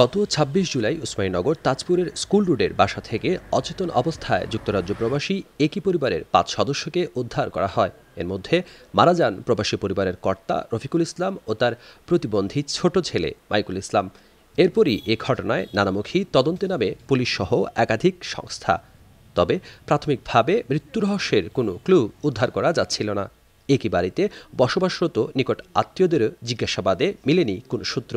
গত ২৬ জুলাই উসমানীনগর তাজপুরের স্কুল রোডের বাসা থেকে অচেতন অবস্থায় যুক্তরাজ্য প্রবাসী একই পরিবারের পাঁচ সদস্যকে উদ্ধার করা হয় এর মধ্যে মারা যান প্রবাসী পরিবারের কর্তা রফিকুল ইসলাম ও তার প্রতিবন্ধী ছোট ছেলে মাইকুল ইসলাম এরপরই এ ঘটনায় নানামুখী তদন্তে নামে পুলিশ সহ একাধিক সংস্থা তবে প্রাথমিকভাবে মৃত্যু রহস্যের কোনো ক্লু উদ্ধার করা যাচ্ছিল না একই বাড়িতে বসবাসরত নিকট আত্মীয়দেরও জিজ্ঞাসাবাদে মিলেনি কোনো সূত্র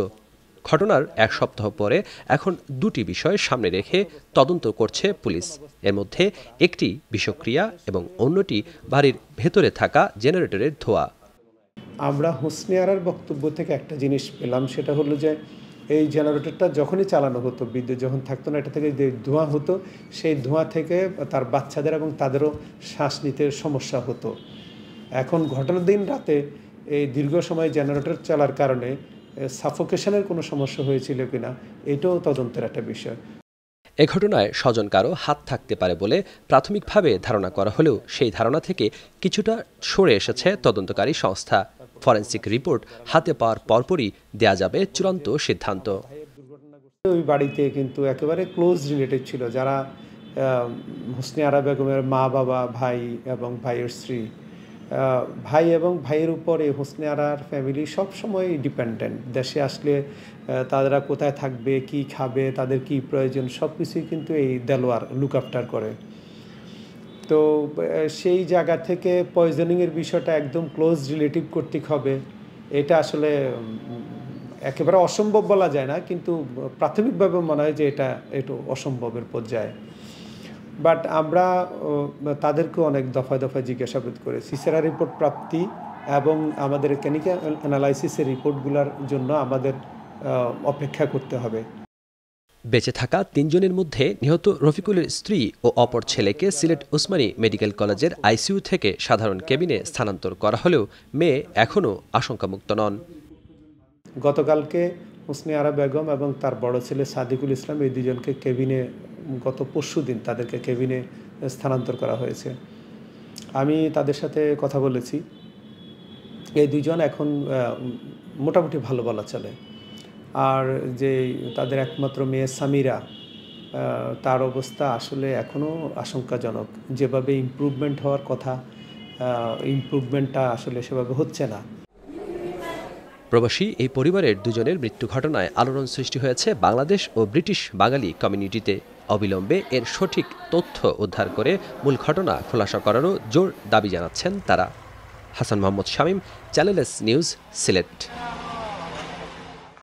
ঘটনার এক সপ্তাহ পরে এখন দুটি বিষয় সামনে রেখে তদন্ত করছে পুলিশ এর মধ্যে একটি বিষক্রিয়া এবং অন্যটি বাড়ির ভেতরে থাকা জেনারেটরের ধোয়া আমরা হোসনে আরার বক্তব্য থেকে একটা জিনিস পেলাম সেটা হলো যে এই জেনারেটরটা যখনই চালানো হতো বিদ্যুৎ যখন থাকতো না এটা থেকে যে ধোঁয়া হতো সেই ধোঁয়া থেকে তার বাচ্চাদের এবং তাদেরও শ্বাস নিতে সমস্যা হতো এখন ঘটনার দিন রাতে এই দীর্ঘ সময় জেনারেটর চলার কারণে সাফোকেশনের কোনো সমস্যা হয়েছিল কিনা এটাও তদন্তের একটা বিষয় এ ঘটনায় স্বজন কারো হাত থাকতে পারে বলে প্রাথমিকভাবে ধারণা করা হলেও সেই ধারণা থেকে কিছুটা সরে এসেছে তদন্তকারী সংস্থা ফরেন্সিক রিপোর্ট হাতে পাওয়ার পরপরই দেয়া যাবে চূড়ান্ত সিদ্ধান্ত ওই বাড়িতে কিন্তু একেবারে ক্লোজ রিলেটেড ছিল যারা হোসনে আরা বেগমের মা বাবা ভাই এবং ভাইয়ের স্ত্রী ভাই এবং ভাইয়ের উপর এই হোসনে আরার ফ্যামিলি সবসময় ডিপেন্ডেন্ট দেশে আসলে তারা কোথায় থাকবে কি খাবে তাদের কি প্রয়োজন সব কিছুই কিন্তু এই দেলোয়ার লুক আফটার করে তো সেই জায়গা থেকে পয়জনিংয়ের বিষয়টা একদম ক্লোজ রিলেটিভ কর্তৃক হবে এটা আসলে একেবারে অসম্ভব বলা যায় না কিন্তু প্রাথমিকভাবে মনে হয় যে এটা একটু অসম্ভবের পর্যায়ে বাট আমরা তাদেরকে অনেক দফায় দফায় জিজ্ঞাসাবাদ করে সিসেরা রিপোর্ট প্রাপ্তি এবং আমাদের কেমিক্যাল অ্যানালাইসিসের রিপোর্টগুলোর জন্য আমাদের অপেক্ষা করতে হবে বেঁচে থাকা তিনজনের মধ্যে নিহত রফিকুলের স্ত্রী ও অপর ছেলেকে সিলেট ওসমানী মেডিকেল কলেজের আইসিইউ থেকে সাধারণ কেবিনে স্থানান্তর করা হলেও মেয়ে এখনও আশঙ্কামুক্ত নন গতকালকে হোসনে আরা বেগম এবং তার বড় ছেলে সাদিকুল ইসলাম এই দুজনকে কেবিনে গত পরশু দিন তাদেরকে কেবিনে স্থানান্তর করা হয়েছে আমি তাদের সাথে কথা বলেছি এই দুইজন এখন মোটামুটি ভালো বলা চলে আর যে তাদের একমাত্র মেয়ে সামিরা তার অবস্থা আসলে এখনও আশঙ্কাজনক যেভাবে ইম্প্রুভমেন্ট হওয়ার কথা ইম্প্রুভমেন্টটা আসলে সেভাবে হচ্ছে না প্রবাসী এই পরিবারের দুজনের মৃত্যু ঘটনায় আলোড়ন সৃষ্টি হয়েছে বাংলাদেশ ও ব্রিটিশ বাঙালি কমিউনিটিতে অবিলম্বে এর সঠিক তথ্য উদ্ধার করে মূল ঘটনা খোলাসা করারও জোর দাবি জানাচ্ছেন তারা হাসান মোহাম্মদ শামীম চ্যানেলস নিউজ সিলেট